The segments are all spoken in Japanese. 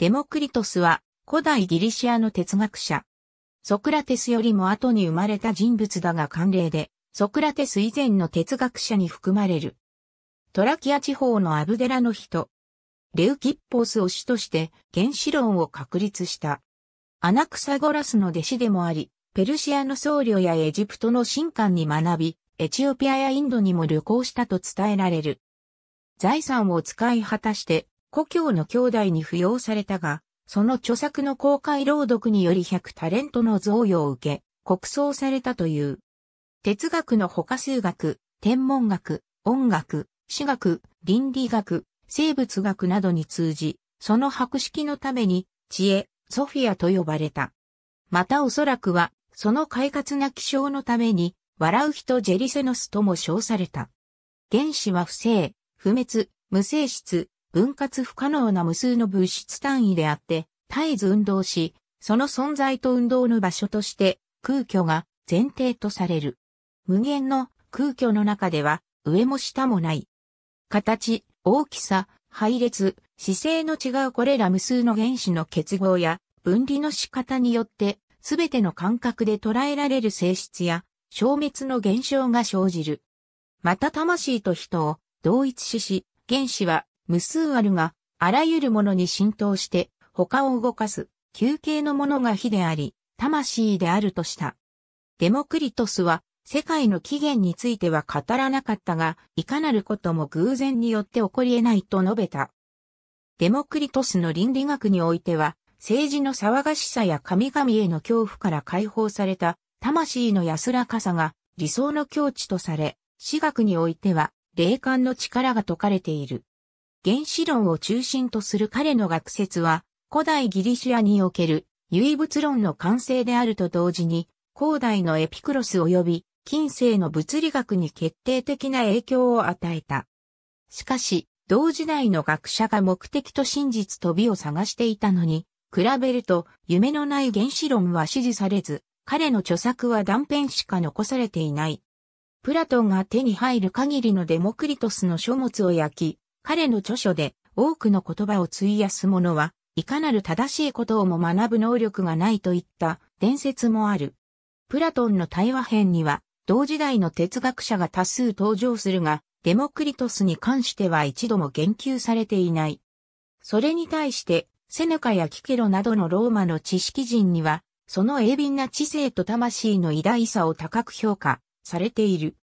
デモクリトスは古代ギリシアの哲学者。ソクラテスよりも後に生まれた人物だが慣例で、ソクラテス以前の哲学者に含まれる。トラキア地方のアブデラの人。レウキッポースを主として原子論を確立した。アナクサゴラスの弟子でもあり、ペルシアの僧侶やエジプトの神官に学び、エチオピアやインドにも旅行したと伝えられる。財産を使い果たして故郷の兄弟に扶養されたが、その著作の公開朗読により100タレントの贈与を受け、国葬されたという。哲学の他数学、天文学、音楽、史学、倫理学、生物学などに通じ、その博識のために、知恵、ソフィアと呼ばれた。またおそらくは、その快活な気象のために、笑う人ジェリセノスとも称された。原子は不正、不滅、無性質、分割不可能な無数の物質単位であって、絶えず運動し、その存在と運動の場所として空虚が前提とされる。無限の空虚の中では上も下もない。形、大きさ、配列、姿勢の違うこれら無数の原子の結合や分離の仕方によって全ての感覚で捉えられる性質や消滅の現象が生じる。また魂と人を同一視し、原子は無数あるが、あらゆるものに浸透して、他を動かす、休憩のものが火であり、魂であるとした。デモクリトスは、世界の起源については語らなかったが、いかなることも偶然によって起こり得ないと述べた。デモクリトスの倫理学においては、政治の騒がしさや神々への恐怖から解放された魂の安らかさが理想の境地とされ、私学においては霊感の力が説かれている。原子論を中心とする彼の学説は、古代ギリシアにおける唯物論の完成であると同時に、古代のエピクロス及び近世の物理学に決定的な影響を与えた。しかし、同時代の学者が目的と真実と美を探していたのに、比べると夢のない原子論は支持されず、彼の著作は断片しか残されていない。プラトンが手に入る限りのデモクリトスの書物を焼き、彼の著書で多くの言葉を費やす者は、いかなる正しいことをも学ぶ能力がないといった伝説もある。プラトンの対話編には、同時代の哲学者が多数登場するが、デモクリトスに関しては一度も言及されていない。それに対して、セネカやキケロなどのローマの知識人には、その鋭敏な知性と魂の偉大さを高く評価されている。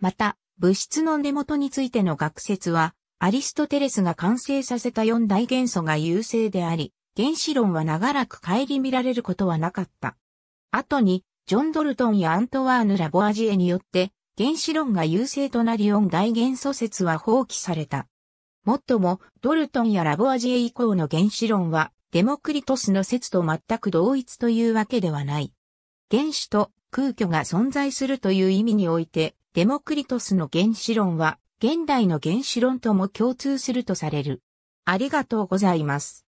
また、物質の根元についての学説は、アリストテレスが完成させた四大元素が優勢であり、原子論は長らく顧みられることはなかった。後に、ジョン・ドルトンやアントワーヌ・ラボアジエによって、原子論が優勢となり四大元素説は放棄された。もっとも、ドルトンやラボアジエ以降の原子論は、デモクリトスの説と全く同一というわけではない。原子と空虚が存在するという意味において、デモクリトスの原子論は現代の原子論とも共通するとされる。ありがとうございます。